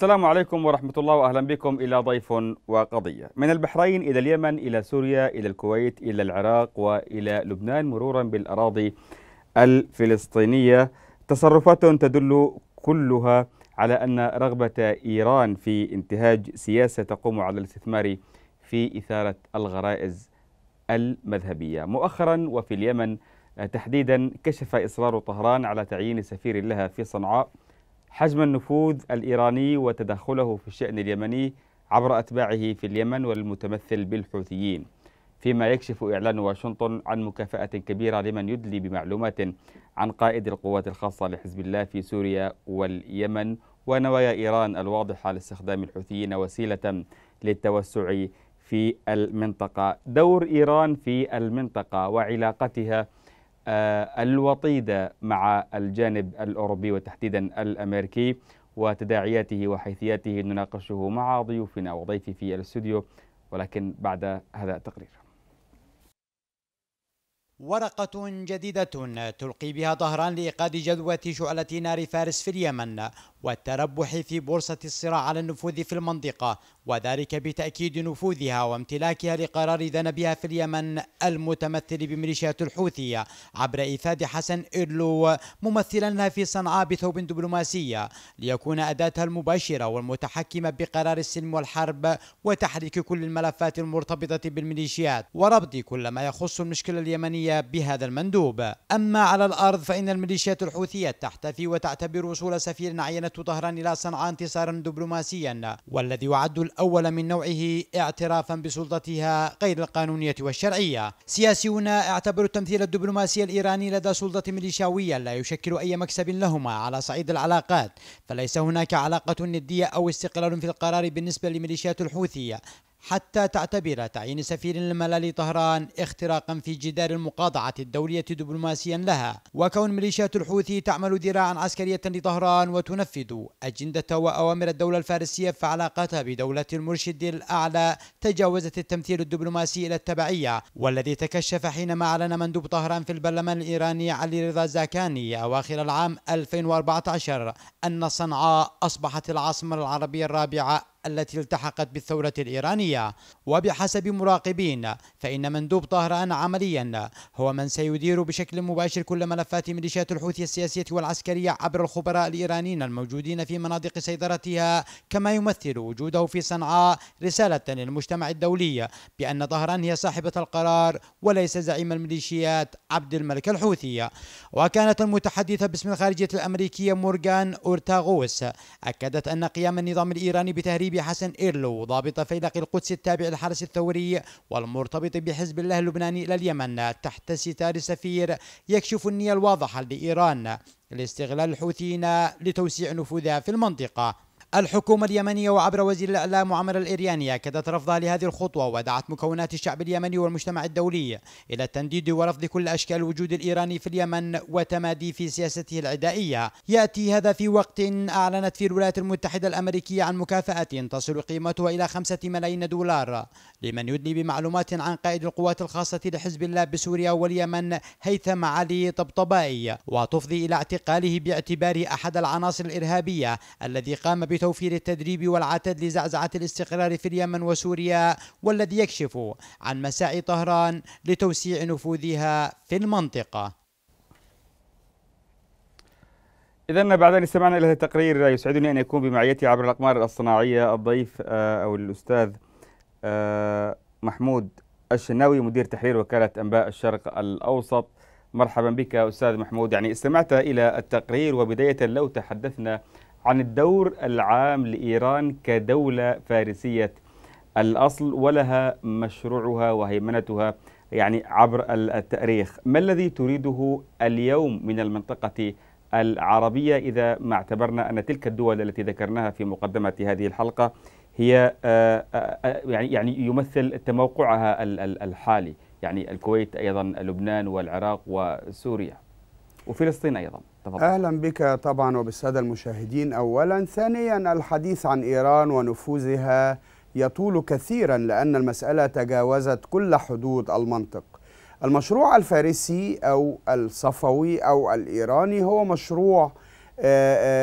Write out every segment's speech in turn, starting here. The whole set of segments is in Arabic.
السلام عليكم ورحمة الله وأهلا بكم إلى ضيف وقضية من البحرين إلى اليمن إلى سوريا إلى الكويت إلى العراق وإلى لبنان مرورا بالأراضي الفلسطينية تصرفات تدل كلها على أن رغبة إيران في انتهاج سياسة تقوم على الاستثمار في إثارة الغرائز المذهبية مؤخرا وفي اليمن تحديدا كشف إصرار طهران على تعيين سفير لها في صنعاء حجم النفوذ الإيراني وتدخله في الشأن اليمني عبر أتباعه في اليمن والمتمثل بالحوثيين فيما يكشف إعلان واشنطن عن مكافأة كبيرة لمن يدلي بمعلومات عن قائد القوات الخاصة لحزب الله في سوريا واليمن ونوايا إيران الواضحة لاستخدام الحوثيين وسيلة للتوسع في المنطقة دور إيران في المنطقة وعلاقتها آه، الوطيدة مع الجانب الأوروبي وتحديدا الأمريكي وتداعياته وحيثياته نناقشه مع ضيوفنا وضيفي في الاستوديو ولكن بعد هذا التقرير ورقة جديدة تلقي بها ظهرا لإيقاد جذوة شعلة نار فارس في اليمن والتربح في بورصة الصراع على النفوذ في المنطقة وذلك بتأكيد نفوذها وامتلاكها لقرار ذنبها في اليمن المتمثل بميليشيات الحوثية عبر إيفاد حسن إرلو ممثلا لها في صنعاء بثوب دبلوماسية ليكون أداتها المباشرة والمتحكمة بقرار السلم والحرب وتحريك كل الملفات المرتبطة بالميليشيات وربط كل ما يخص المشكلة اليمنية بهذا المندوب أما على الأرض فإن الميليشيات الحوثية تحتفي وتعتبر وصول سفير عينة مدينة طهران إلى صنعاء انتصارا دبلوماسيا والذي يعد الأول من نوعه اعترافا بسلطتها غير القانونية والشرعية سياسيون اعتبروا التمثيل الدبلوماسي الإيراني لدى سلطة ميليشياوية لا يشكل أي مكسب لهما على صعيد العلاقات فليس هناك علاقة ندية أو استقلال في القرار بالنسبة لميليشيات الحوثية حتى تعتبر تعيين سفير الملل لطهران اختراقا في جدار المقاطعة الدولية دبلوماسيا لها وكون ميليشيات الحوثي تعمل ذراعا عسكرية لطهران وتنفذ أجندة وأوامر الدولة الفارسية فعلاقتها بدولة المرشد الأعلى تجاوزت التمثيل الدبلوماسي إلى التبعية والذي تكشف حينما أعلن مندوب طهران في البرلمان الإيراني علي رضا زاكاني أواخر العام 2014 أن صنعاء أصبحت العاصمة العربية الرابعة التي التحقت بالثورة الإيرانية وبحسب مراقبين فإن مندوب طهران عمليا هو من سيدير بشكل مباشر كل ملفات ميليشيات الحوثي السياسية والعسكرية عبر الخبراء الإيرانيين الموجودين في مناطق سيطرتها كما يمثل وجوده في صنعاء رسالة للمجتمع الدولي بأن طهران هي صاحبة القرار وليس زعيم الميليشيات عبد الملك الحوثي وكانت المتحدثة باسم الخارجية الأمريكية مورغان أورتاغوس أكدت أن قيام النظام الإيراني بتهريب الطبيب حسن إيرلو ضابط فيلق القدس التابع للحرس الثوري والمرتبط بحزب الله اللبناني إلى اليمن تحت ستار سفير يكشف النية الواضحة لإيران لاستغلال الحوثيين لتوسيع نفوذها في المنطقة الحكومة اليمنية وعبر وزير الإعلام عمر الإرياني أكدت رفضها لهذه الخطوة ودعت مكونات الشعب اليمني والمجتمع الدولي إلى التنديد ورفض كل أشكال الوجود الإيراني في اليمن وتمادي في سياسته العدائية يأتي هذا في وقت أعلنت فيه الولايات المتحدة الأمريكية عن مكافأة تصل قيمتها إلى خمسة ملايين دولار لمن يدلي بمعلومات عن قائد القوات الخاصة لحزب الله بسوريا واليمن هيثم علي طبطبائي وتفضي إلى اعتقاله باعتبار أحد العناصر الإرهابية الذي قام بتوفير التدريب والعتاد لزعزعة الاستقرار في اليمن وسوريا والذي يكشف عن مساعي طهران لتوسيع نفوذها في المنطقة إذا بعد أن استمعنا إلى هذا التقرير يسعدني أن يكون بمعيتي عبر الأقمار الصناعية الضيف آه، أو الأستاذ آه، محمود الشناوي مدير تحرير وكالة أنباء الشرق الأوسط مرحبا بك أستاذ محمود يعني استمعت إلى التقرير وبداية لو تحدثنا عن الدور العام لإيران كدولة فارسية الأصل ولها مشروعها وهيمنتها يعني عبر التاريخ ما الذي تريده اليوم من المنطقة العربية إذا ما اعتبرنا أن تلك الدول التي ذكرناها في مقدمة هذه الحلقة هي آه، آه، آه، يعني يعني يمثل تموقعها الحالي يعني الكويت ايضا لبنان والعراق وسوريا وفلسطين ايضا تفضل. اهلا بك طبعا وبالساده المشاهدين اولا ثانيا الحديث عن ايران ونفوذها يطول كثيرا لان المساله تجاوزت كل حدود المنطق المشروع الفارسي او الصفوي او الايراني هو مشروع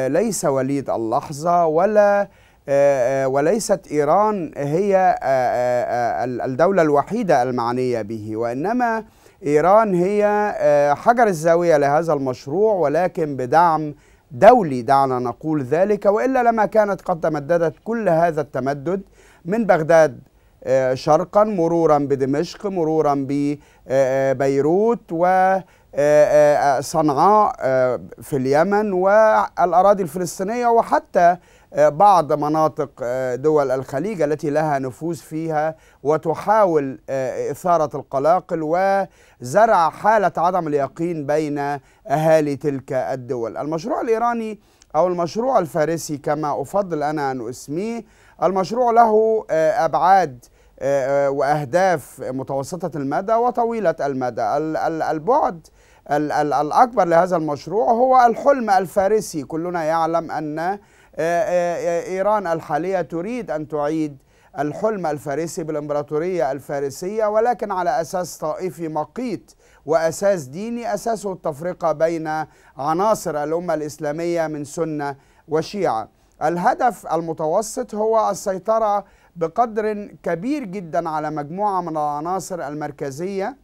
ليس وليد اللحظه ولا آه، آه، وليست إيران هي آه، الدولة الوحيدة المعنية به وإنما إيران هي حجر الزاوية لهذا المشروع ولكن بدعم دولي دعنا نقول ذلك وإلا لما كانت قد تمددت كل هذا التمدد من بغداد شرقا مرورا بدمشق مرورا ببيروت وصنعاء في اليمن والأراضي الفلسطينية وحتى بعض مناطق آه، دول الخليج التي لها نفوذ فيها وتحاول آه، إثارة القلاقل وزرع حالة عدم اليقين بين أهالي تلك الدول المشروع الإيراني أو المشروع الفارسي كما أفضل أنا أن أسميه المشروع له آه، أبعاد وأهداف متوسطة المدى وطويلة المدى البعد الأكبر لهذا المشروع هو الحلم الفارسي كلنا يعلم أن آه، آه، آه، إيران الحالية تريد أن تعيد الحلم الفارسي بالإمبراطورية الفارسية ولكن على أساس طائفي مقيت وأساس ديني أساسه التفرقة بين عناصر الأمة الإسلامية من سنة وشيعة الهدف المتوسط هو السيطرة بقدر كبير جدا على مجموعة من العناصر المركزية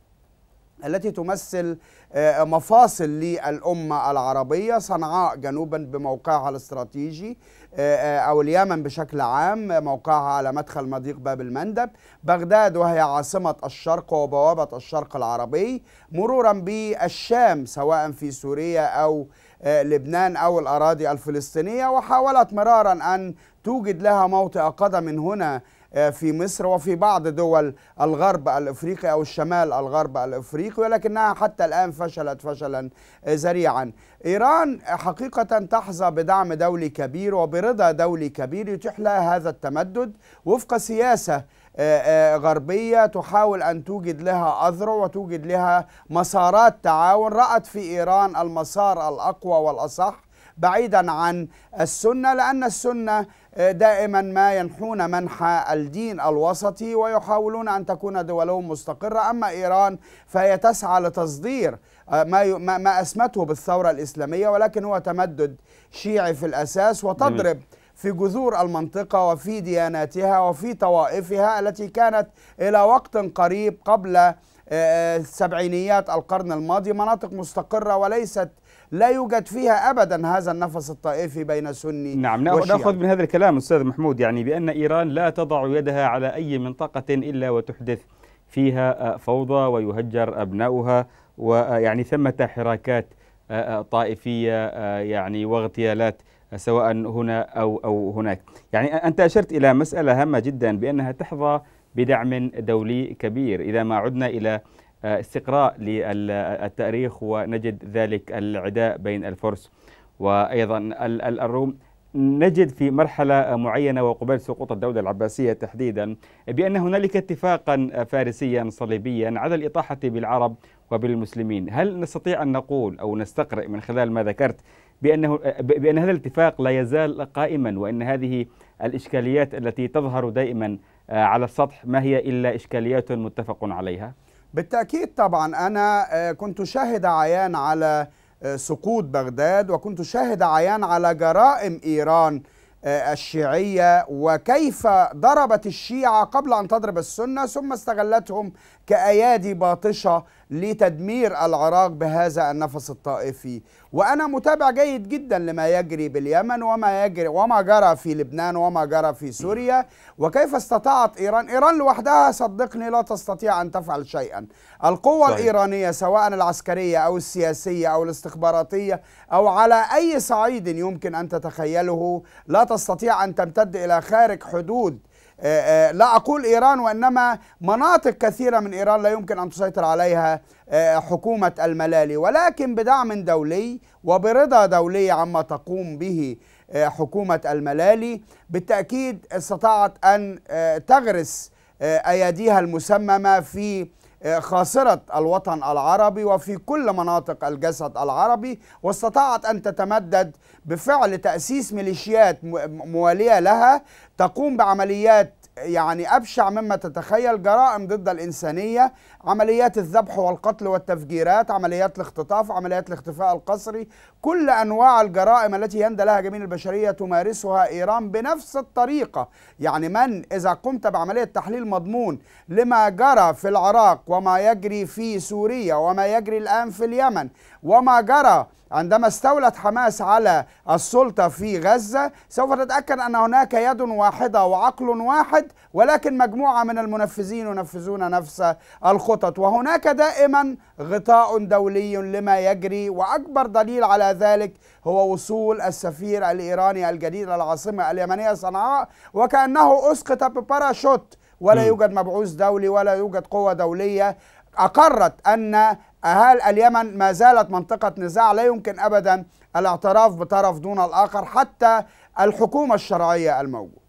التي تمثل آه، مفاصل للأمة العربية صنعاء جنوبا بموقعها الاستراتيجي آه، آه، أو اليمن بشكل عام موقعها على مدخل مضيق باب المندب بغداد وهي عاصمة الشرق وبوابة الشرق العربي مرورا بالشام سواء في سوريا أو لبنان أو الأراضي الفلسطينية وحاولت مرارا أن توجد لها موطئ قدم هنا آه، في مصر وفي بعض دول الغرب الافريقي او الشمال الغرب الافريقي ولكنها حتى الان فشلت فشلا آه، ذريعا. ايران حقيقه تحظى بدعم دولي كبير وبرضا دولي كبير يتيح لها هذا التمدد وفق سياسه آه، غربية تحاول أن توجد لها أذرع وتوجد لها مسارات تعاون رأت في إيران المسار الأقوى والأصح بعيدا عن السنة لأن السنة دائما ما ينحون منحى الدين الوسطي ويحاولون أن تكون دولهم مستقرة أما إيران فهي تسعى لتصدير آه، ما ما أسمته بالثورة الإسلامية ولكن هو تمدد شيعي في الأساس وتضرب في جذور المنطقة وفي دياناتها وفي طوائفها التي كانت إلى وقت قريب قبل آه، آه، سبعينيات القرن الماضي مناطق مستقرة وليست لا يوجد فيها ابدا هذا النفس الطائفي بين سني نعم ناخذ من هذا الكلام استاذ محمود يعني بان ايران لا تضع يدها على اي منطقه الا وتحدث فيها آه، فوضى ويهجر ابناؤها ويعني آه، ثمه حراكات آه، طائفيه يعني واغتيالات سواء هنا او او هناك. يعني انت اشرت الى مساله هامه جدا بانها تحظى بدعم دولي كبير اذا ما عدنا الى آه، استقراء للتاريخ ونجد ذلك العداء بين الفرس وأيضا الروم نجد في مرحلة معينة وقبل سقوط الدولة العباسية تحديدا بأن هنالك اتفاقا فارسيا صليبيا على الإطاحة بالعرب وبالمسلمين هل نستطيع أن نقول أو نستقرئ من خلال ما ذكرت بأنه بأن هذا الاتفاق لا يزال قائما وأن هذه الإشكاليات التي تظهر دائما آه، على السطح ما هي إلا إشكاليات متفق عليها؟ بالتأكيد طبعا أنا آه، كنت شاهد عيان على آه، سقوط بغداد وكنت شاهد عيان على جرائم إيران آه، الشيعية وكيف ضربت الشيعة قبل أن تضرب السنة ثم استغلتهم كأيادي باطشة لتدمير العراق بهذا النفس الطائفي وأنا متابع جيد جدا لما يجري باليمن وما يجري وما جرى في لبنان وما جرى في سوريا وكيف استطاعت إيران إيران لوحدها صدقني لا تستطيع أن تفعل شيئا القوة صحيح. الإيرانية سواء العسكرية أو السياسية أو الاستخباراتية أو على أي صعيد يمكن أن تتخيله لا تستطيع أن تمتد إلى خارج حدود آه، آه، لا أقول إيران وإنما مناطق كثيرة من إيران لا يمكن أن تسيطر عليها آه، حكومة الملالي ولكن بدعم دولي وبرضا دولي عما تقوم به حكومة الملالي بالتأكيد استطاعت أن تغرس أيديها المسممة في آه، خاصرة الوطن العربي وفي كل مناطق الجسد العربي واستطاعت أن تتمدد بفعل تأسيس ميليشيات موالية لها تقوم بعمليات يعني أبشع مما تتخيل جرائم ضد الإنسانية عمليات الذبح والقتل والتفجيرات عمليات الاختطاف عمليات الاختفاء القسري كل أنواع الجرائم التي يندى لها جميع البشرية تمارسها إيران بنفس الطريقة يعني من إذا قمت بعملية تحليل مضمون لما جرى في العراق وما يجري في سوريا وما يجري الآن في اليمن وما جرى عندما استولت حماس على السلطة في غزة سوف تتأكد أن هناك يد واحدة وعقل واحد ولكن مجموعة من المنفذين ينفذون نفس الخطط وهناك دائما غطاء دولي لما يجري وأكبر دليل على ذلك هو وصول السفير الإيراني الجديد للعاصمة اليمنية صنعاء وكأنه أسقط بباراشوت ولا يوجد مبعوث دولي ولا يوجد قوة دولية أقرت أن هل اليمن ما زالت منطقة نزاع لا يمكن أبدا الاعتراف بطرف دون الآخر حتى الحكومة الشرعية الموجودة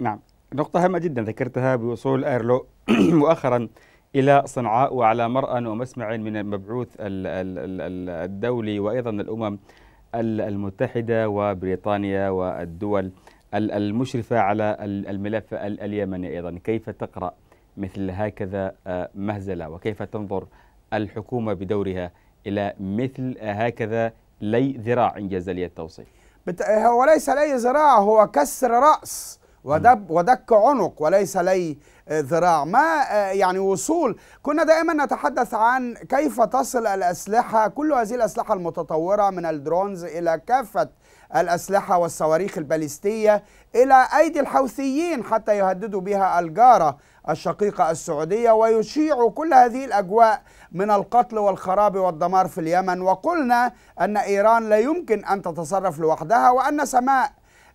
نعم نقطة هامة جدا ذكرتها بوصول أيرلو مؤخرا إلى صنعاء وعلى مرأى ومسمع من المبعوث الدولي وأيضا الأمم المتحدة وبريطانيا والدول المشرفة على الملف اليمني أيضا كيف تقرأ مثل هكذا آه، مهزلة وكيف تنظر الحكومة بدورها إلى مثل هكذا لي ذراع إن جاز لي التوصيف هو ليس لي ذراع هو كسر رأس ودب ودك عنق وليس لي آه، ذراع ما آه، يعني وصول كنا دائما نتحدث عن كيف تصل الأسلحة كل هذه الأسلحة المتطورة من الدرونز إلى كافة الأسلحة والصواريخ الباليستية إلى أيدي الحوثيين حتى يهددوا بها الجارة الشقيقة السعودية ويشيع كل هذه الأجواء من القتل والخراب والدمار في اليمن وقلنا أن إيران لا يمكن أن تتصرف لوحدها وأن سماء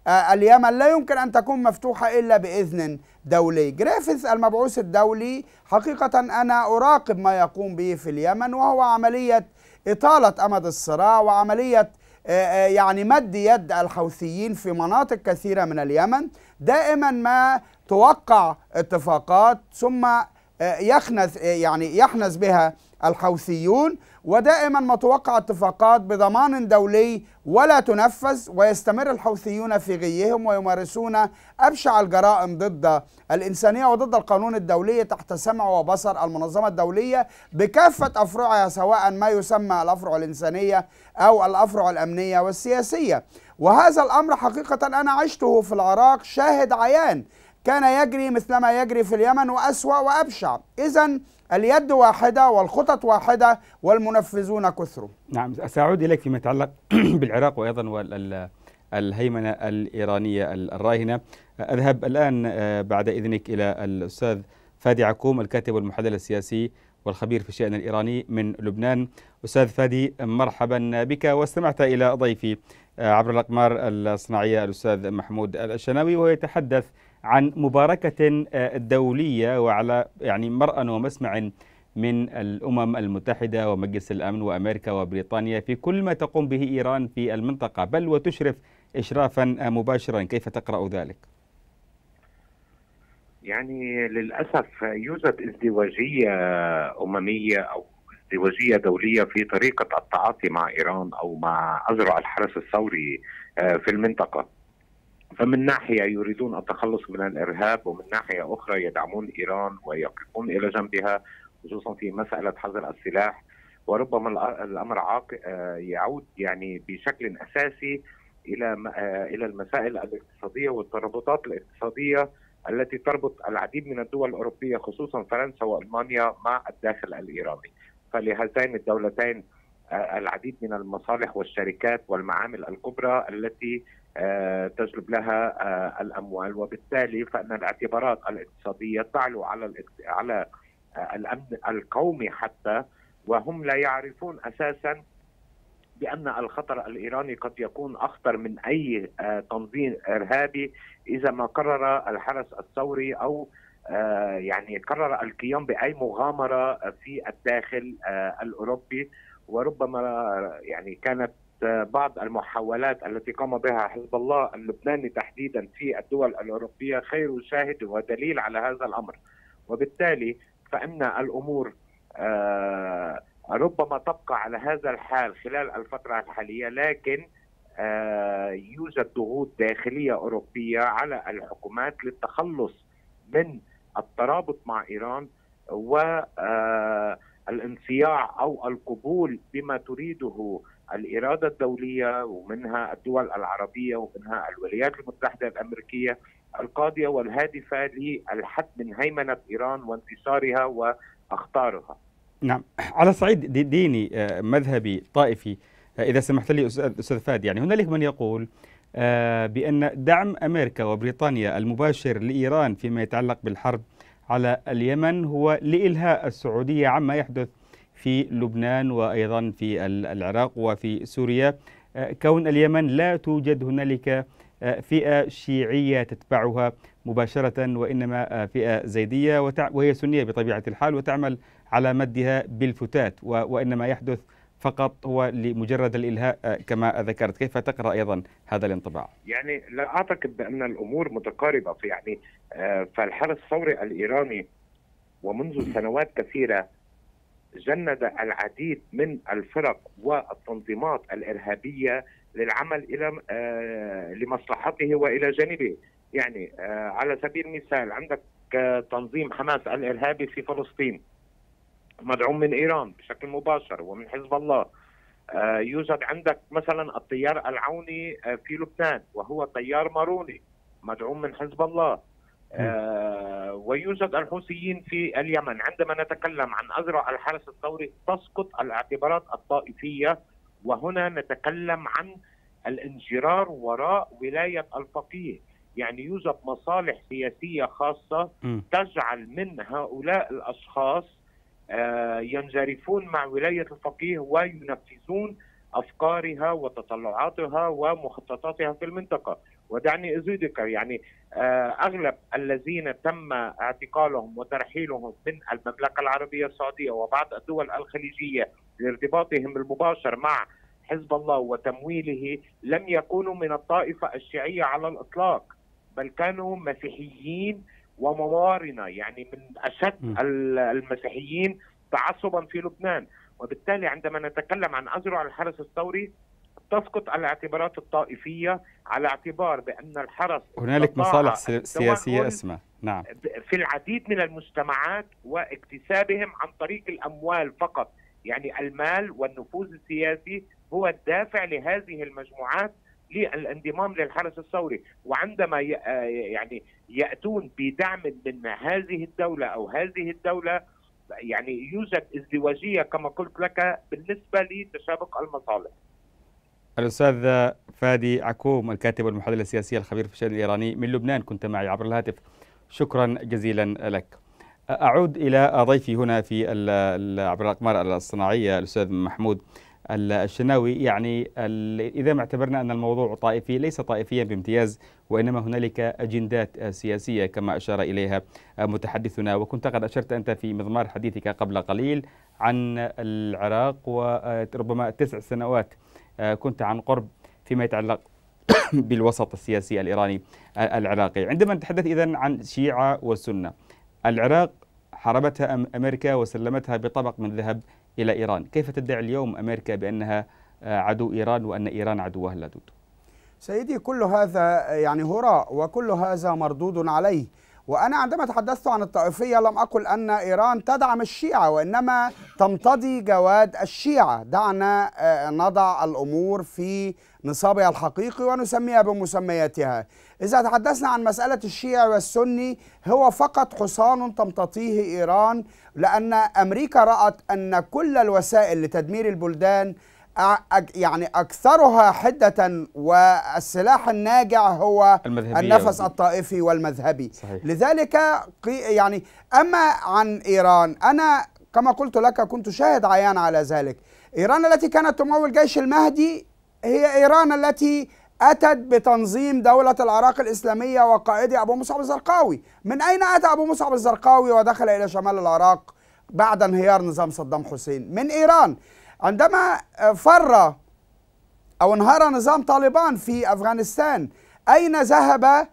آه، اليمن لا يمكن أن تكون مفتوحة إلا بإذن دولي جريفيث المبعوث الدولي حقيقة أنا أراقب ما يقوم به في اليمن وهو عملية إطالة أمد الصراع وعملية آه، آه، يعني مد يد الحوثيين في مناطق كثيرة من اليمن دائما ما توقع اتفاقات ثم آه، يخنث آه، يعني يحنث بها الحوثيون ودائما ما توقع اتفاقات بضمان دولي ولا تنفذ ويستمر الحوثيون في غيهم ويمارسون ابشع الجرائم ضد الانسانيه وضد القانون الدولي تحت سمع وبصر المنظمه الدوليه بكافه افرعها سواء ما يسمى الافرع الانسانيه او الافرع الامنيه والسياسيه وهذا الامر حقيقه انا عشته في العراق شاهد عيان كان يجري مثلما يجري في اليمن وأسوأ وأبشع إذا اليد واحدة والخطط واحدة والمنفذون كثروا نعم سأعود إليك فيما يتعلق بالعراق وأيضا الهيمنة الإيرانية الراهنة أذهب الآن آه، بعد إذنك إلى الأستاذ فادي عكوم الكاتب والمحلل السياسي والخبير في الشأن الإيراني من لبنان أستاذ فادي مرحبا بك واستمعت إلى ضيفي آه، عبر الأقمار الصناعية الأستاذ محمود الشناوي وهو يتحدث عن مباركة آه، دولية وعلى يعني مرأى ومسمع من الأمم المتحدة ومجلس الأمن وأمريكا وبريطانيا في كل ما تقوم به إيران في المنطقة بل وتشرف إشرافا آه، مباشرا كيف تقرأ ذلك؟ يعني للأسف يوجد ازدواجية آه، أممية أو ازدواجية دولية في طريقة التعاطي مع إيران أو مع أزرع الحرس الثوري في المنطقة فمن ناحية يريدون التخلص من الإرهاب ومن ناحية أخرى يدعمون إيران ويقفون إلى جنبها خصوصا في مسألة حظر السلاح وربما الأمر عاق آه، يعود يعني بشكل أساسي إلى آه، إلى المسائل الاقتصادية والترابطات الاقتصادية التي تربط العديد من الدول الأوروبية خصوصا فرنسا وألمانيا مع الداخل الإيراني فلهذين الدولتين آه، العديد من المصالح والشركات والمعامل الكبرى التي آه، تجلب لها آه، الاموال وبالتالي فان الاعتبارات الاقتصاديه تعلو على على آه، الامن القومي حتى وهم لا يعرفون اساسا بان الخطر الايراني قد يكون اخطر من اي تنظيم ارهابي اذا ما قرر الحرس الثوري او يعني قرر القيام باي مغامره في الداخل الاوروبي وربما يعني كانت بعض المحاولات التي قام بها حزب الله اللبناني تحديدا في الدول الاوروبيه خير شاهد ودليل على هذا الامر وبالتالي فان الامور آه، ربما تبقى على هذا الحال خلال الفتره الحاليه لكن آه، يوجد ضغوط داخليه اوروبيه على الحكومات للتخلص من الترابط مع ايران والانصياع آه، او القبول بما تريده الاراده الدوليه ومنها الدول العربيه ومنها الولايات المتحده الامريكيه القاضيه والهادفه للحد من هيمنه ايران وانتصارها واخطارها. نعم، على صعيد ديني آه، مذهبي طائفي آه، اذا سمحت لي استاذ فهد يعني هنالك من يقول آه، بان دعم امريكا وبريطانيا المباشر لايران فيما يتعلق بالحرب على اليمن هو لإلهاء السعوديه عما يحدث في لبنان وأيضا في العراق وفي سوريا آه، كون اليمن لا توجد هنالك آه، فئة شيعية تتبعها مباشرة وإنما آه، فئة زيدية وهي سنية بطبيعة الحال وتعمل على مدها بالفتات وإنما يحدث فقط هو لمجرد الإلهاء كما ذكرت كيف تقرأ أيضا هذا الانطباع يعني لا أعتقد بأن الأمور متقاربة يعني فالحرس الثوري الإيراني ومنذ سنوات كثيرة جند العديد من الفرق والتنظيمات الارهابيه للعمل الى آه، لمصلحته والى جانبه يعني آه، على سبيل المثال عندك آه، تنظيم حماس الارهابي في فلسطين مدعوم من ايران بشكل مباشر ومن حزب الله يوجد عندك مثلا التيار العوني في لبنان وهو تيار ماروني مدعوم من حزب الله آه، ويوجد الحوثيين في اليمن عندما نتكلم عن أذرع الحرس الثوري تسقط الاعتبارات الطائفية وهنا نتكلم عن الانجرار وراء ولاية الفقيه يعني يوجد مصالح سياسية خاصة تجعل من هؤلاء الأشخاص آه، ينجرفون مع ولاية الفقيه وينفذون أفكارها وتطلعاتها ومخططاتها في المنطقة ودعني أزيدك يعني آه، أغلب الذين تم اعتقالهم وترحيلهم من المملكة العربية السعودية وبعض الدول الخليجية لارتباطهم المباشر مع حزب الله وتمويله لم يكونوا من الطائفة الشيعية على الإطلاق بل كانوا مسيحيين وموارنة يعني من أشد المسيحيين تعصبا في لبنان وبالتالي عندما نتكلم عن أذرع الحرس الثوري تسقط على الاعتبارات الطائفيه على اعتبار بان الحرس هنالك مصالح سياسيه اسمى نعم في العديد من المجتمعات واكتسابهم عن طريق الاموال فقط يعني المال والنفوذ السياسي هو الدافع لهذه المجموعات للانضمام للحرس الثوري وعندما آه، يعني ياتون بدعم من هذه الدوله او هذه الدوله يعني يوجد ازدواجيه كما قلت لك بالنسبه لتسابق المصالح الأستاذ فادي عكوم الكاتب والمحلل السياسي الخبير في الشأن الإيراني من لبنان كنت معي عبر الهاتف شكرا جزيلا لك أعود إلى ضيفي هنا في عبر الأقمار الصناعية الأستاذ محمود الشناوي يعني إذا ما اعتبرنا أن الموضوع طائفي ليس طائفيا بامتياز وإنما هنالك أجندات سياسية كما أشار إليها متحدثنا وكنت قد أشرت أنت في مضمار حديثك قبل قليل عن العراق وربما تسع سنوات آه، كنت عن قرب فيما يتعلق بالوسط السياسي الإيراني آه، العراقي عندما نتحدث إذا عن شيعة وسنة العراق حاربتها أمريكا وسلمتها بطبق من ذهب إلى إيران كيف تدعي اليوم أمريكا بأنها آه، عدو إيران وأن إيران عدوها اللدود سيدي كل هذا يعني هراء وكل هذا مردود عليه وأنا عندما تحدثت عن الطائفية لم أقل أن إيران تدعم الشيعة وإنما تمتضي جواد الشيعة دعنا آه، نضع الأمور في نصابها الحقيقي ونسميها بمسمياتها إذا تحدثنا عن مسألة الشيعي والسني هو فقط حصان تمتطيه إيران لأن أمريكا رأت أن كل الوسائل لتدمير البلدان يعني أكثرها حدة والسلاح الناجع هو النفس الطائفي والمذهبي صحيح. لذلك يعني أما عن إيران أنا كما قلت لك كنت شاهد عيان على ذلك إيران التي كانت تمول جيش المهدي هي إيران التي أتت بتنظيم دولة العراق الإسلامية وقائدها أبو مصعب الزرقاوي من أين أتى أبو مصعب الزرقاوي ودخل إلى شمال العراق بعد انهيار نظام صدام حسين من إيران عندما آه، فر أو انهار نظام طالبان في أفغانستان أين ذهب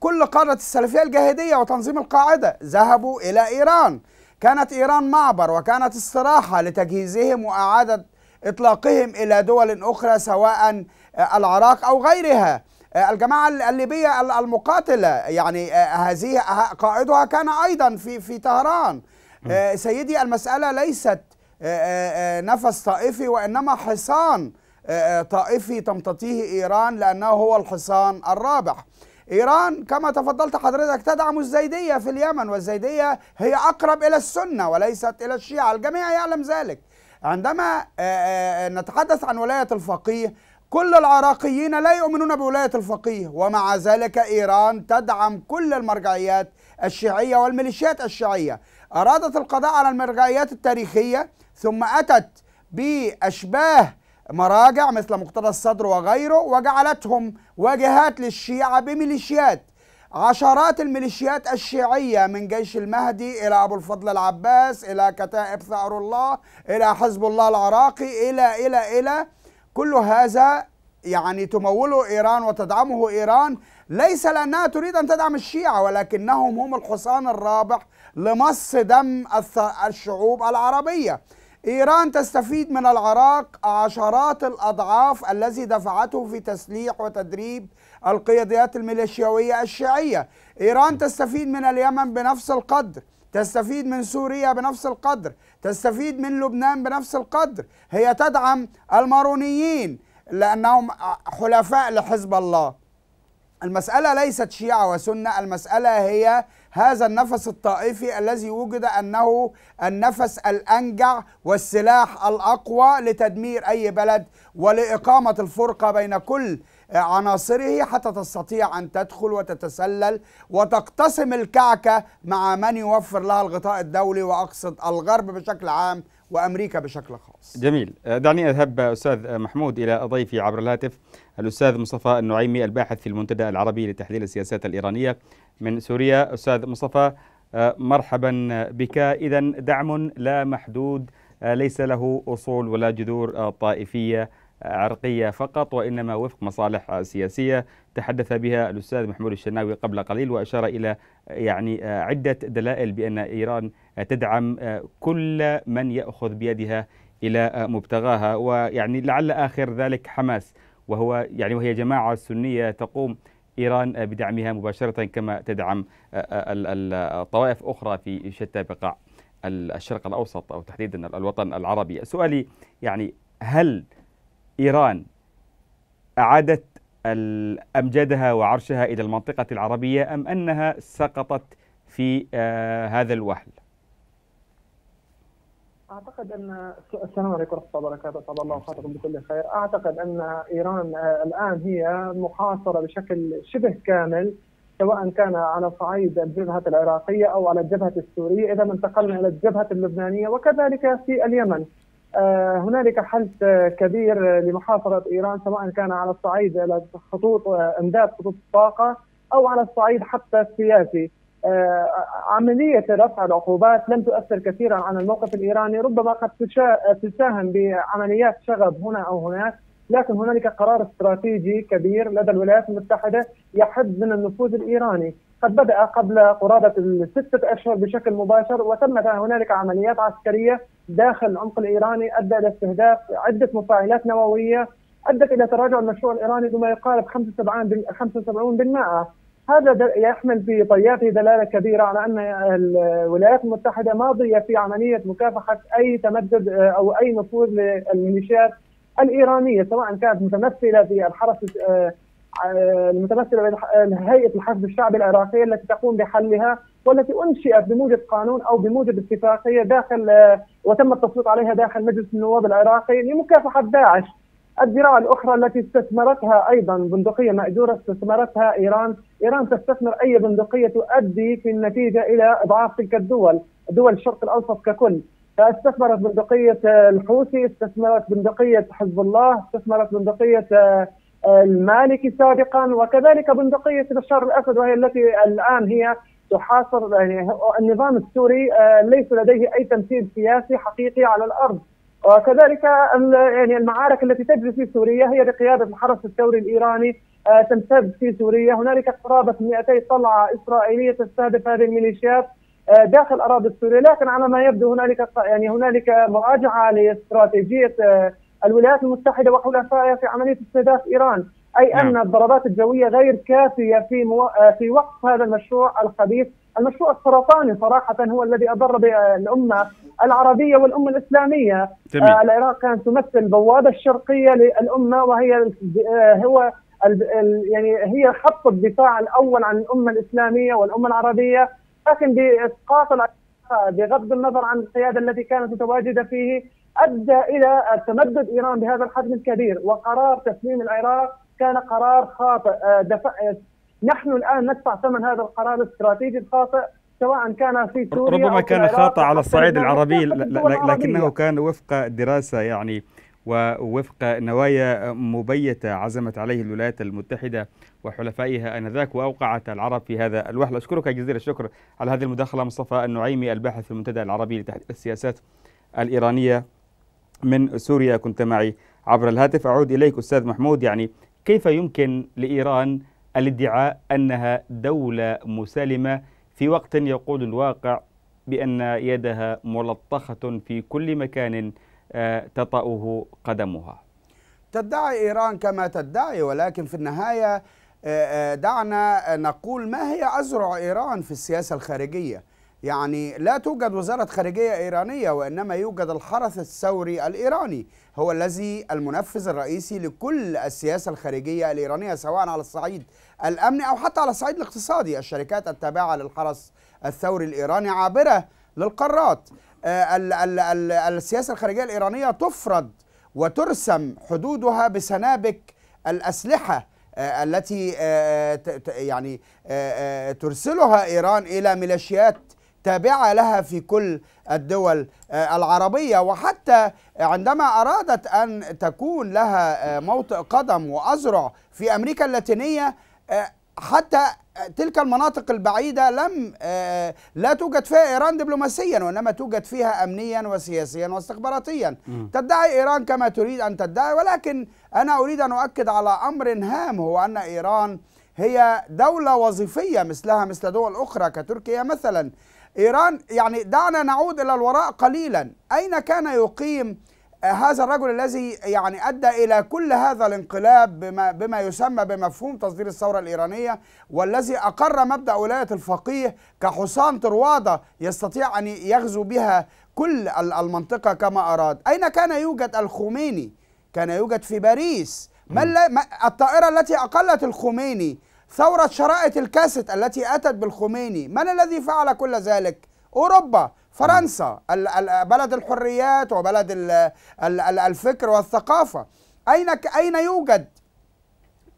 كل قارة السلفية الجاهدية وتنظيم القاعدة ذهبوا إلى إيران كانت إيران معبر وكانت استراحة لتجهيزهم وإعادة إطلاقهم إلى دول أخرى سواء آه، العراق أو غيرها آه، الجماعة الليبية المقاتلة يعني هذه قائدها كان أيضا في في طهران سيدي المسألة ليست آه، آه، آه، نفس طائفي وإنما حصان طائفي تمتطيه إيران لأنه هو الحصان الرابح إيران كما تفضلت حضرتك تدعم الزيدية في اليمن والزيدية هي أقرب إلى السنة وليست إلى الشيعة الجميع يعلم ذلك عندما نتحدث عن ولاية الفقيه كل العراقيين لا يؤمنون بولاية الفقيه ومع ذلك إيران تدعم كل المرجعيات الشيعية والميليشيات الشيعية أرادت القضاء على المرجعيات التاريخية ثم أتت بأشباه مراجع مثل مقتدى الصدر وغيره وجعلتهم واجهات للشيعة بميليشيات عشرات الميليشيات الشيعية من جيش المهدي إلى أبو الفضل العباس إلى كتائب ثأر الله إلى حزب الله العراقي إلى إلى إلى كل هذا يعني تموله إيران وتدعمه إيران ليس لأنها تريد أن تدعم الشيعة ولكنهم هم الحصان الرابح لمص دم الشعوب العربية إيران تستفيد من العراق عشرات الأضعاف الذي دفعته في تسليح وتدريب القيادات الميليشياوية الشيعية إيران تستفيد من اليمن بنفس القدر تستفيد من سوريا بنفس القدر تستفيد من لبنان بنفس القدر هي تدعم المارونيين لأنهم حلفاء لحزب الله المسألة ليست شيعة وسنة المسألة هي هذا النفس الطائفي الذي وجد انه النفس الانجع والسلاح الاقوى لتدمير اي بلد ولاقامه الفرقه بين كل عناصره حتى تستطيع ان تدخل وتتسلل وتقتسم الكعكه مع من يوفر لها الغطاء الدولي واقصد الغرب بشكل عام وامريكا بشكل خاص. جميل، دعني اذهب استاذ محمود الى ضيفي عبر الهاتف. الأستاذ مصطفى النعيمي الباحث في المنتدى العربي لتحليل السياسات الإيرانية من سوريا أستاذ مصطفى آه، مرحبا بك إذا دعم لا محدود آه، ليس له أصول ولا جذور آه، طائفية عرقية فقط وإنما وفق مصالح سياسية تحدث بها الأستاذ محمود الشناوي قبل قليل وأشار إلى يعني عدة دلائل بأن إيران تدعم كل من يأخذ بيدها إلى مبتغاها ويعني لعل آخر ذلك حماس وهو يعني وهي جماعة سنية تقوم إيران بدعمها مباشرة كما تدعم آه، آه، الطوائف أخرى في شتى بقاع الشرق الأوسط أو تحديدا الوطن العربي سؤالي يعني هل إيران أعادت أمجادها وعرشها إلى المنطقة العربية أم أنها سقطت في آه، هذا الوحل اعتقد ان السلام عليكم ورحمه الله وبركاته، اسعد الله اوقاتكم بكل خير، اعتقد ان ايران الان هي محاصره بشكل شبه كامل سواء كان على صعيد الجبهه العراقيه او على الجبهه السوريه، اذا انتقلنا الى الجبهه اللبنانيه وكذلك في اليمن. آه، هنالك حلف كبير لمحاصره ايران سواء كان على الصعيد خطوط آه، امداد خطوط الطاقه او على الصعيد حتى السياسي. آه، عملية رفع العقوبات لم تؤثر كثيرا على الموقف الإيراني ربما قد تساهم بعمليات شغب هنا أو هناك لكن هنالك قرار استراتيجي كبير لدى الولايات المتحدة يحد من النفوذ الإيراني قد بدأ قبل قرابة الستة أشهر بشكل مباشر وتم هنالك عمليات عسكرية داخل العمق الإيراني أدى إلى استهداف عدة مفاعلات نووية أدت إلى تراجع المشروع الإيراني بما يقارب 75% هذا يحمل في طياته دلاله كبيره على ان الولايات المتحده ماضيه في عمليه مكافحه اي تمدد آه، او اي نفوذ للميليشيات الايرانيه سواء كانت متمثله في الحرس آه، آه، المتمثله بهيئه الحشد الشعبي العراقيه التي تقوم بحلها والتي انشئت بموجب قانون او بموجب اتفاقيه داخل وتم التصويت عليها داخل مجلس النواب العراقي لمكافحه داعش الذراع الاخرى التي استثمرتها ايضا بندقيه ماجوره استثمرتها ايران، ايران تستثمر اي بندقيه تؤدي في النتيجه الى اضعاف تلك الدول، دول الشرق الاوسط ككل. استثمرت بندقيه الحوثي، استثمرت بندقيه حزب الله، استثمرت بندقيه آه، المالكي سابقا وكذلك بندقيه بشار الاسد وهي التي الان هي تحاصر يعني النظام السوري آه، ليس لديه اي تمثيل سياسي حقيقي على الارض. وكذلك يعني المعارك التي تجري في سوريا هي بقياده الحرس الثوري الايراني آه، تمتد في سوريا، هنالك قرابه 200 طلعه اسرائيليه تستهدف هذه الميليشيات آه، داخل اراضي سوريا، لكن على ما يبدو هنالك يعني هنالك مراجعه لاستراتيجيه آه، الولايات المتحده وحلفائها في عمليه استهداف ايران، اي نعم. ان الضربات الجويه غير كافيه في مو... في وقف هذا المشروع الخبيث، المشروع السرطاني صراحه هو الذي اضر بالامه العربيه والامه الاسلاميه. جميل. آه العراق كانت تمثل البوابه الشرقيه للامه وهي آه هو ال... يعني هي خط الدفاع الاول عن الامه الاسلاميه والامه العربيه، لكن باسقاط بغض النظر عن القياده التي كانت متواجده فيه ادى الى تمدد ايران بهذا الحجم الكبير وقرار تسليم العراق كان قرار خاطئ آه، دفع آه، نحن الان ندفع ثمن هذا القرار الاستراتيجي الخاطئ سواء كان في سوريا ربما كان خاطئ على الصعيد العربي لكنه كان وفق دراسه يعني ووفق نوايا مبيتة عزمت عليه الولايات المتحدة وحلفائها آنذاك وأوقعت العرب في هذا الوحل أشكرك جزيل الشكر على هذه المداخلة مصطفى النعيمي الباحث في المنتدى العربي لتحديد السياسات الإيرانية من سوريا كنت معي عبر الهاتف أعود إليك أستاذ محمود يعني كيف يمكن لإيران الادعاء أنها دولة مسالمة في وقت يقول الواقع بأن يدها ملطخة في كل مكان آه، تطأه قدمها تدعي إيران كما تدعي ولكن في النهاية آه، آه، دعنا نقول ما هي أزرع إيران في السياسة الخارجية يعني لا توجد وزارة خارجية إيرانية وإنما يوجد الحرس الثوري الإيراني هو الذي المنفذ الرئيسي لكل السياسة الخارجية الإيرانية سواء على الصعيد الأمني أو حتى على الصعيد الاقتصادي الشركات التابعة للحرس الثوري الإيراني عابرة للقارات آه، السياسة الخارجية الإيرانية تفرض وترسم حدودها بسنابك الأسلحة آه، التي آه، يعني ترسلها إيران إلى ميليشيات تابعة لها في كل الدول آه، العربية وحتى عندما أرادت أن تكون لها آه، موطئ قدم وأزرع في أمريكا اللاتينية آه، حتى تلك المناطق البعيدة لم لا توجد فيها إيران دبلوماسيا وإنما توجد فيها أمنيا وسياسيا واستخباراتيا تدعي إيران كما تريد أن تدعي ولكن أنا أريد أن أؤكد على أمر هام هو أن إيران هي دولة وظيفية مثلها مثل دول أخرى كتركيا مثلا إيران يعني دعنا نعود إلى الوراء قليلا أين كان يقيم هذا الرجل الذي يعني أدى إلى كل هذا الانقلاب بما, بما يسمى بمفهوم تصدير الثورة الإيرانية والذي أقر مبدأ ولاية الفقيه كحصان طروادة يستطيع أن يغزو بها كل المنطقة كما أراد أين كان يوجد الخميني؟ كان يوجد في باريس ما الطائرة التي أقلت الخميني ثورة شرائط الكاسيت التي أتت بالخميني من الذي فعل كل ذلك؟ أوروبا فرنسا بلد الحريات وبلد الفكر والثقافة أين أين يوجد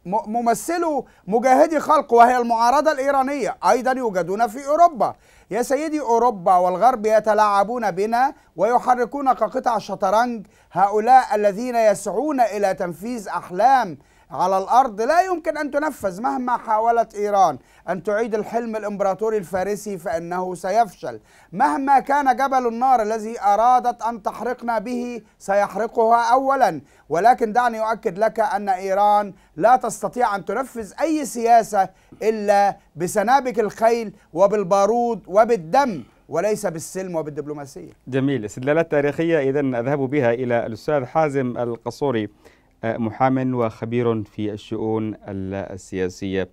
ممثلو مجاهدي خلق وهي المعارضة الإيرانية أيضا يوجدون في أوروبا يا سيدي أوروبا والغرب يتلاعبون بنا ويحركون كقطع شطرنج هؤلاء الذين يسعون إلى تنفيذ أحلام على الأرض لا يمكن أن تنفذ مهما حاولت إيران أن تعيد الحلم الإمبراطوري الفارسي فإنه سيفشل مهما كان جبل النار الذي أرادت أن تحرقنا به سيحرقها أولا ولكن دعني أؤكد لك أن إيران لا تستطيع أن تنفذ أي سياسة إلا بسنابك الخيل وبالبارود وبالدم وليس بالسلم وبالدبلوماسية جميل استدلالات تاريخية إذا أذهب بها إلى الأستاذ حازم القصوري محام وخبير في الشؤون السياسية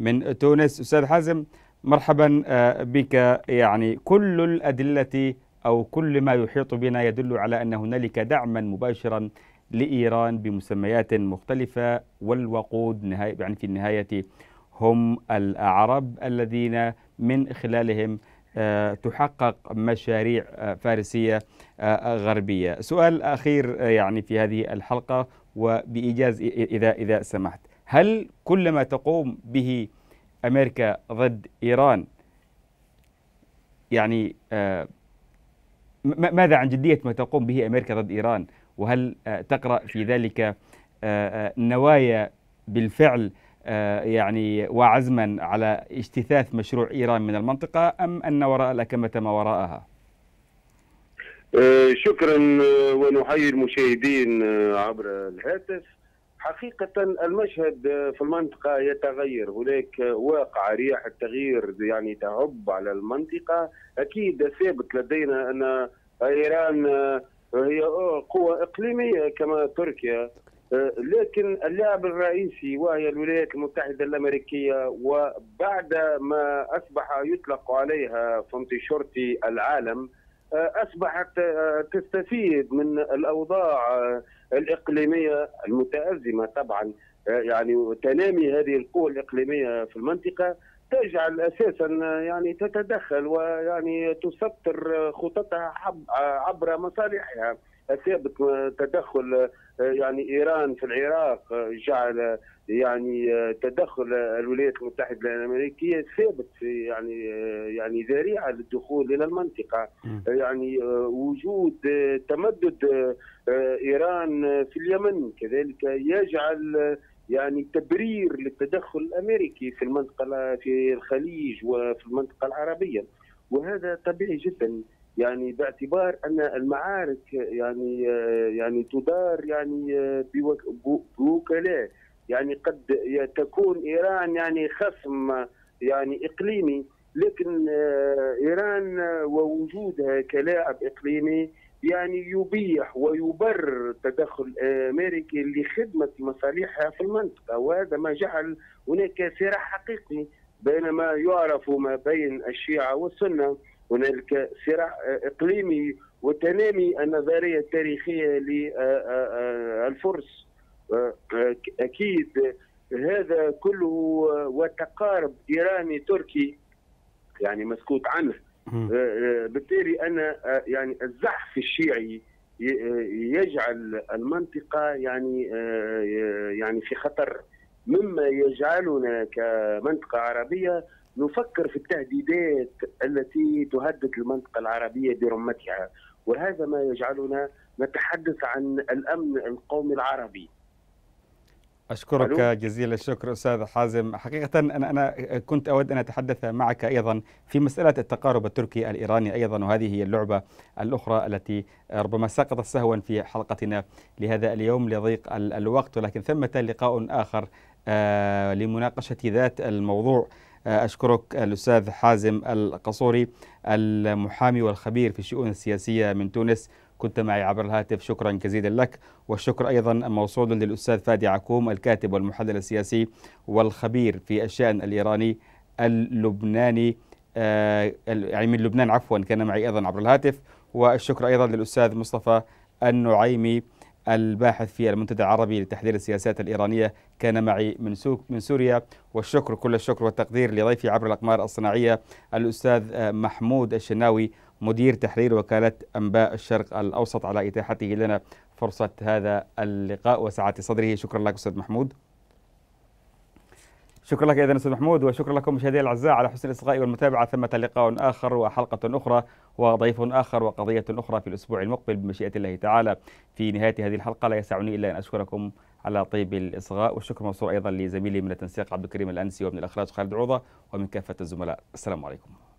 من تونس أستاذ حازم مرحبا آه، بك يعني كل الأدلة أو كل ما يحيط بنا يدل على أن هنالك دعما مباشرا لإيران بمسميات مختلفة والوقود يعني في النهاية هم العرب الذين من خلالهم آه، تحقق مشاريع آه، فارسية آه، غربية سؤال أخير يعني في هذه الحلقة وبإيجاز إذا إذا سمحت هل كل ما تقوم به أمريكا ضد إيران يعني ماذا عن جدية ما تقوم به أمريكا ضد إيران وهل تقرأ في ذلك نوايا بالفعل آه، يعني وعزما على اجتثاث مشروع إيران من المنطقة أم أن وراء الأكمة ما وراءها؟ آه، شكرا آه، ونحيي المشاهدين عبر الهاتف حقيقة المشهد في المنطقة يتغير هناك واقع رياح التغيير يعني تهب على المنطقة أكيد ثابت لدينا أن إيران هي قوة إقليمية كما تركيا لكن اللاعب الرئيسي وهي الولايات المتحدة الأمريكية وبعد ما أصبح يطلق عليها فهمت شرطي العالم آه، أصبحت آه، تستفيد من الأوضاع آه، الإقليمية المتأزمة طبعا يعني تنامي هذه القوى الإقليمية في المنطقة تجعل اساسا يعني تتدخل ويعني تسطر خططها عبر مصالحها ثابت تدخل آه، يعني ايران في العراق آه، جعل آه، يعني تدخل الولايات المتحده الامريكيه ثابت في يعني يعني ذريعه للدخول الى المنطقه يعني وجود تمدد ايران في اليمن كذلك يجعل يعني تبرير للتدخل الامريكي في المنطقه في الخليج وفي المنطقه العربيه وهذا طبيعي جدا يعني باعتبار ان المعارك يعني يعني تدار يعني بوكلاء يعني قد تكون ايران يعني خصم يعني اقليمي لكن ايران ووجودها كلاعب اقليمي يعني يبيح ويبرر التدخل الامريكي لخدمه مصالحها في المنطقه وهذا ما جعل هناك صراع حقيقي بين ما يعرف ما بين الشيعه والسنه هنالك صراع آه، اقليمي وتنامي النظريه التاريخيه للفرس آه، آه، اكيد هذا كله وتقارب ايراني تركي يعني مسكوت عنه بالتالي انا يعني الزحف الشيعي يجعل المنطقه يعني يعني في خطر مما يجعلنا كمنطقه عربيه نفكر في التهديدات التي تهدد المنطقة العربية برمتها وهذا ما يجعلنا نتحدث عن الأمن القومي العربي أشكرك ألو. جزيل الشكر أستاذ حازم حقيقة أنا, أنا كنت أود أن أتحدث معك أيضا في مسألة التقارب التركي الإيراني أيضا وهذه هي اللعبة الأخرى التي ربما سقطت سهوا في حلقتنا لهذا اليوم لضيق الوقت ولكن ثمة لقاء آخر آه، لمناقشة ذات الموضوع آه، أشكرك الأستاذ حازم القصوري المحامي والخبير في الشؤون السياسية من تونس كنت معي عبر الهاتف شكرا جزيلا لك والشكر أيضا موصول للأستاذ فادي عكوم الكاتب والمحلل السياسي والخبير في الشأن الإيراني اللبناني آه، يعني من لبنان عفوا كان معي أيضا عبر الهاتف والشكر أيضا للأستاذ مصطفى النعيمي الباحث في المنتدى العربي لتحليل السياسات الإيرانية كان معي من, سوق من سوريا والشكر كل الشكر والتقدير لضيفي عبر الأقمار الصناعية الأستاذ محمود الشناوي مدير تحرير وكالة أنباء الشرق الأوسط على إتاحته لنا فرصة هذا اللقاء وسعة صدره شكرا لك أستاذ محمود شكرا لك إذا أستاذ محمود وشكرا لكم مشاهدي الأعزاء على حسن الإصغاء والمتابعة ثمة لقاء آخر وحلقة أخرى وضيف آخر وقضية أخرى في الأسبوع المقبل بمشيئة الله تعالى في نهاية هذه الحلقة لا يسعني إلا أن أشكركم على طيب الإصغاء والشكر موصول أيضا لزميلي من التنسيق عبد الكريم الأنسي ومن الإخراج خالد عوضة ومن كافة الزملاء السلام عليكم